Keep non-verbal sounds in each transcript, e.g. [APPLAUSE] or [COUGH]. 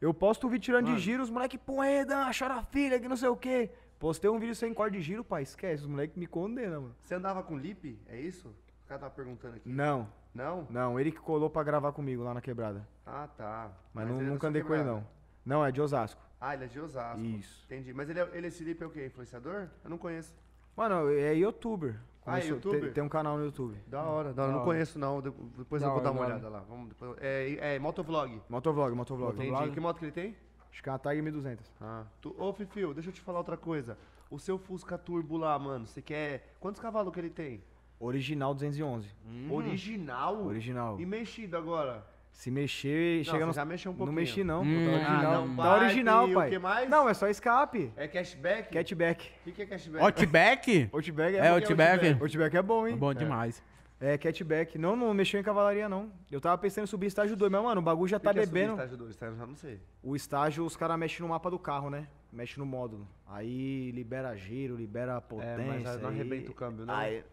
Eu posto um vídeo tirando Mano. de giro, os moleque, pô, Redan, é, chora filha, que não sei o quê. Postei um vídeo sem corda de giro, pai, esquece, os moleque me condenam, mano. Você andava com lip? É isso? O cara tava perguntando aqui. Não. Não? Não, ele que colou pra gravar comigo lá na quebrada. Ah, tá. Mas, Mas não, é nunca andei com ele, não. Não, é de Osasco. Ah, ele é de Osasco. Isso. Entendi. Mas ele, é, ele esse lip é o quê? Influenciador? Eu não conheço. Mano, é youtuber. Ah, YouTube? Tem, tem, um canal no YouTube. Da hora, da hora. Da não hora. conheço não, depois da eu vou hora, dar uma olhada hora. lá. Vamos, depois... é, é, é motovlog. Motovlog, motovlog. Motovlog. Que moto que ele tem? Acho que é uma Tag 1200. Ah. Tu, ô, Fifio, deixa eu te falar outra coisa. O seu Fusca Turbo lá, mano, você quer... Quantos cavalos que ele tem? Original 211. Hum. Original? Original. E mexido agora? Se mexer, não, chega no... já mexeu um pouquinho. Não mexi não, hum. tá ah, original. Ah, não, tá original, pai. O que mais? Não, é só escape. É cashback? Cashback. O que, que é cashback? Outback? Outback é, é outback. É outback. outback é bom, hein? É bom demais. É, cashback. Não, não mexeu em cavalaria, não. Eu tava pensando em subir estágio 2, mas, mano, o bagulho já que tá que bebendo. É estágio 2, estágio já não sei. O estágio, os caras mexem no mapa do carro, né? Mexe no módulo. Aí libera giro, libera potência. É, mas aí não arrebenta aí... o câmbio, né? Aí,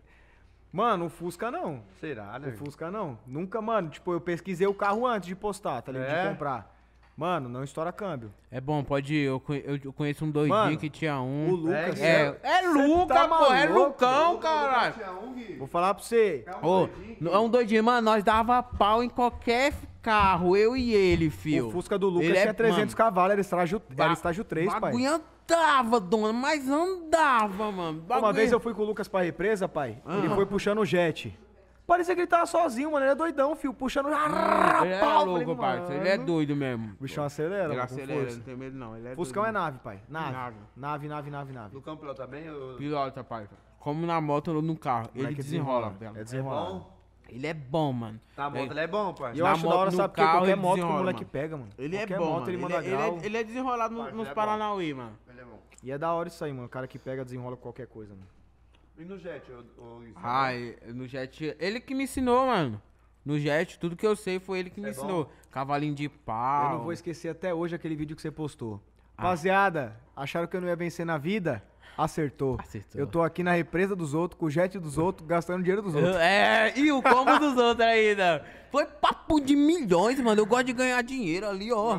Mano, o Fusca não. Será, né? O Fusca não. Nunca, mano, tipo, eu pesquisei o carro antes de postar, tá ligado? É? De comprar. Mano, não estoura câmbio. É bom, pode ir. Eu, eu, conheço um doidinho Mano, que tinha um. O Lucas. É, é, é Lucas, tá pô. É Lucão, caralho. Vou falar pra você. É um, oh, doidinho. é um doidinho. Mano, nós dava pau em qualquer carro, eu e ele, fio. O Fusca do Lucas ele é tinha é, 300 cavalos, era estágio, era estágio 3, pai. Bagulho andava, dona, mas andava, mano. Bagulho. Uma vez eu fui com o Lucas pra represa, pai. Ah. Ele foi puxando o jet. Parecia que ele tava sozinho, mano. Ele é doidão, filho. Puxando. Ele é louco, parça. Ele é doido mesmo. O bichão acelera, Ele acelera, força. não tem medo, não. Ele é Fuscão doido, é nave, pai. Nave. Nave, nave, nave, nave. nave. Lucão pilota bem? Eu... Pilota, pai. Como na moto ou no carro. Ele Moleque desenrola, velho. É bom. Ele é bom, mano. Na moto é. ele é bom, pai. E eu Na acho da hora, sabe, qualquer moto que o moleque mano. pega, mano. Ele qualquer é bom, moto, mano. ele manda ele, é, ele é desenrolado no, nos Paranauí, mano. Ele é bom. E é da hora isso aí, mano. O cara que pega, desenrola qualquer coisa, mano. E no Jet, Ah, no Jet. Ele que me ensinou, mano. No Jet, tudo que eu sei foi ele que me é ensinou. Cavalinho de pau. Eu não vou esquecer até hoje aquele vídeo que você postou. Ah. Rapaziada, acharam que eu não ia vencer na vida? Acertou. Acertou. Eu tô aqui na represa dos outros, com o jet dos outros, gastando dinheiro dos outros. É, e o combo dos outros ainda. Foi papo de milhões, mano. Eu gosto de ganhar dinheiro ali, ó.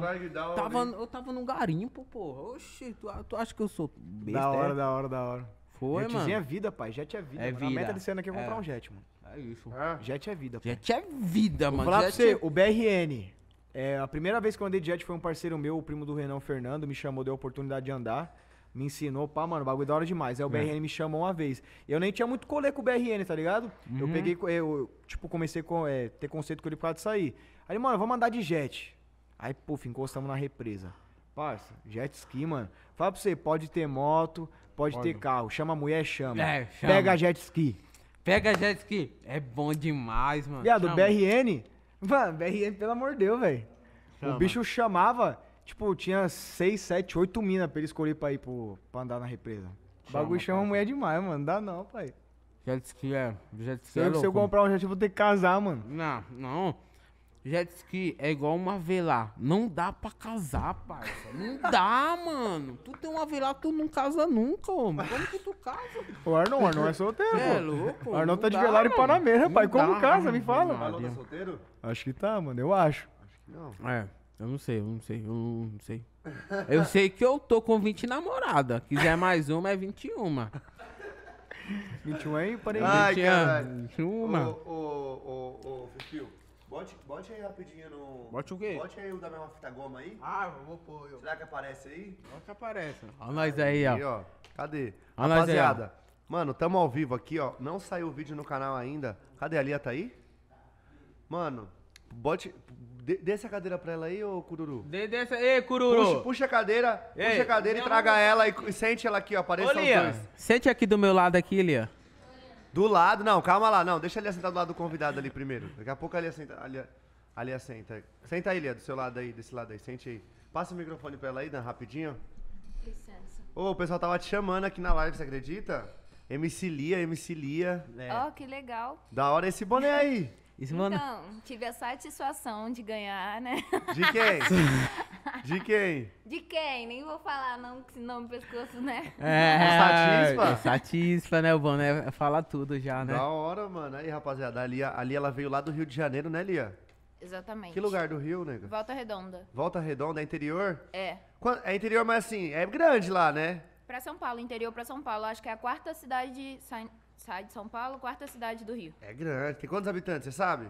Tava, eu tava num garimpo, porra. Oxi, tu, tu acha que eu sou besta? Da hora, é? da hora, da hora. Foi, Jetzinho mano. é vida, pai. Jet é vida. É vida. A meta desse ano aqui é comprar é. um jet, mano. É isso. É. Jet é vida, pai. Jet é vida, mano. Vou falar jet pra você, é... o BRN. É, a primeira vez que eu andei de jet foi um parceiro meu, o primo do Renan Fernando, me chamou, deu a oportunidade de andar. Me ensinou, pá, mano, bagulho da hora demais. Aí o é. BRN me chamou uma vez. Eu nem tinha muito colê com o BRN, tá ligado? Uhum. Eu peguei, eu, tipo, comecei a é, ter conceito com ele por causa de sair. Aí, mano, vamos andar de jet. Aí, puf, encostamos na represa. Parça, jet ski, mano. Fala pra você, pode ter moto, Pode ter carro. Chama a mulher, chama. É, chama. Pega jet ski. Pega jet ski. É bom demais, mano. Viado, chama. BRN. Mano, BRN, pelo amor de Deus, velho. O bicho chamava, tipo, tinha 6, 7, 8 minas pra ele escolher pra ir pro, pra andar na represa. O bagulho chama pai. mulher demais, mano. Não dá não, pai. Jet ski é. Jet ski se, é eu, louco, se eu comprar um jet, eu vou ter que casar, mano. Não, não. Jet ski é igual uma velar. Não dá pra casar, parça. Não dá, mano. Tu tem uma velar, tu não casa nunca, homem. Como que tu casa? O Arnon, o Arnon é solteiro. É louco. O Arnon tá de velar e panameira, rapaz. pai. Como dá, casa? Me fala. O Arnon tá solteiro? Acho que tá, mano. Eu acho. Acho que não. É. Eu não sei, eu não sei, eu não sei. Eu [LAUGHS] sei que eu tô com 20 namoradas. Quiser é mais uma, é 21. 21 aí, parei. 21, 21. Ô, ô, ô, ô, ô, Fifio. Bote, bote aí rapidinho no. Bote o quê? Bote aí o da mesma fita goma aí. Ah, eu vou pôr. Eu... Será que aparece aí? Será que aparece. Olha nós aí, ó. Aí, ó. Cadê? Olha Rapaziada, aí, ó. mano, tamo ao vivo aqui, ó. Não saiu o vídeo no canal ainda. Cadê a Lia? Tá aí? Mano, bote. Dê, a essa cadeira pra ela aí, ô Cururu. Dê, dê aí Cururu. Puxa, puxa a cadeira, Ei. puxa a cadeira e traga ela e, e, sente ela aqui, ó. Apareça Ô, Lia, Sente aqui do meu lado aqui, Lia. Do lado, não, calma lá, não, deixa ele assentar do lado do convidado ali primeiro. Daqui a pouco ali assenta. Ali, ali assenta. Senta aí, Lia, do seu lado aí, desse lado aí, sente aí. Passa o microfone pra ela aí, Dan, rapidinho. Licença. Ô, o pessoal tava te chamando aqui na live, você acredita? MC Lia, MC Lia. É. Ó, que legal. Da hora esse boné aí. Isso, mano. Então, tive a satisfação de ganhar, né? De quem? [LAUGHS] De quem? De quem? Nem vou falar não, que senão o pescoço, né? É, é satisfa. É satisfa, né? O bom, né? Fala tudo já, né? Da hora, mano. Aí, rapaziada, ali, ali ela veio lá do Rio de Janeiro, né, Lia? Exatamente. Que lugar do Rio, nego? Volta Redonda. Volta Redonda, é interior? É. É interior, mas assim, é grande lá, né? Pra São Paulo, interior pra São Paulo. Acho que é a quarta cidade de... Sai de São Paulo, quarta cidade do Rio. É grande. Tem quantos habitantes, você sabe?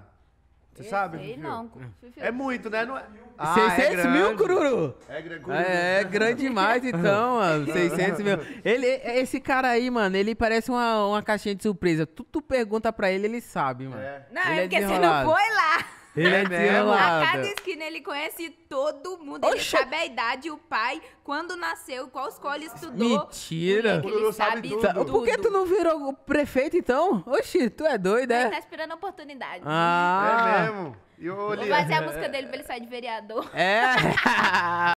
Você sabe? Sei não. É muito, né? Não é... Ah, 600 é mil, Cururu? É, grande. é, é grande demais, então, [LAUGHS] mano. 600 mil. Ele, é, esse cara aí, mano, ele parece uma, uma caixinha de surpresa. Tu, tu pergunta pra ele, ele sabe, mano. É. Não, ele é, é porque você não foi lá. Ele é, é [LAUGHS] mesmo? A cada esquina ele conhece todo mundo. Ele sabe a idade, o pai, quando nasceu, qual escola estudou. Mentira. O ele sabe tudo. tudo. Tá, por que tu não virou prefeito, então? Oxi, tu é doido, é? Ele tá esperando a oportunidade. Ah. É mesmo. E Vou fazer a música dele pra ele sair de vereador. É. [LAUGHS]